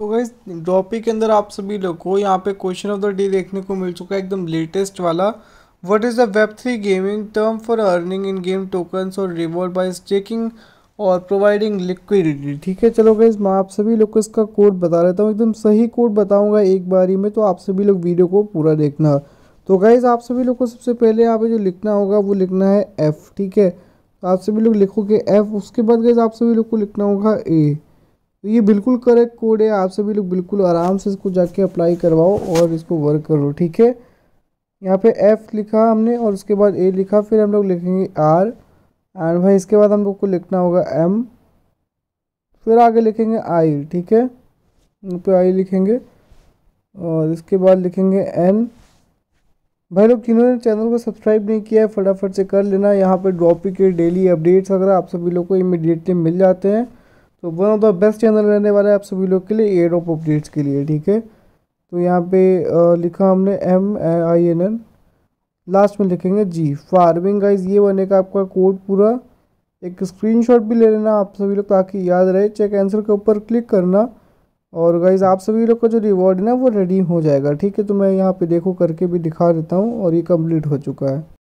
तो guys topic के अंदर आप सभी लोग को यहाँ पे क्वेश्चन ऑफ द डे देखने को मिल चुका है एकदम लेटेस्ट वाला what is the web three gaming term for earning in game tokens और रिवॉर्ड बाय स्टेकिंग और प्रोवाइडिंग लिक्विडिटी ठीक है चलो गाइज मैं आप सभी लोग को इसका कोड बता देता हूँ एकदम सही कोड बताऊँगा एक बारी में तो आप सभी लोग वीडियो को पूरा देखना तो गाइज आप सभी लोग को सबसे पहले यहाँ पे जो लिखना होगा वो लिखना है एफ़ ठीक है तो आप सभी लोग लिखोगे एफ़ उसके बाद गाइज आप सभी लोग को लिखना होगा ए तो ये बिल्कुल करेक्ट कोड है आप सभी लोग बिल्कुल आराम से इसको जाके अप्लाई करवाओ और इसको वर्क करो ठीक है यहाँ पे एफ़ लिखा हमने और उसके बाद ए लिखा फिर हम लोग लिखेंगे आर एंड भाई इसके बाद हम लोग को लिखना होगा एम फिर आगे लिखेंगे आई ठीक है यहाँ पे आई लिखेंगे और इसके बाद लिखेंगे एन भाई लोग जिन्होंने चैनल को सब्सक्राइब नहीं किया है फटाफट से कर लेना यहाँ पर ड्रॉपी के डेली अपडेट्स वगैरह आप सभी लोग को इमिडिएटली मिल जाते हैं तो one of the best channel रहने वाला है आप सभी लोग के लिए एयर ऑफ अपडेट्स के लिए ठीक है तो यहाँ पे लिखा हमने M I N N last में लिखेंगे जी फार्मिंग गाइज ये बनेगा आपका कोड पूरा एक स्क्रीनशॉट भी ले लेना आप सभी लोग ताकि याद रहे चेक आंसर के ऊपर क्लिक करना और गाइज आप सभी लोग का जो रिवॉर्ड है ना वो रेडी हो जाएगा ठीक है तो मैं यहाँ पे देखो करके भी दिखा देता हूँ और ये कंप्लीट हो चुका है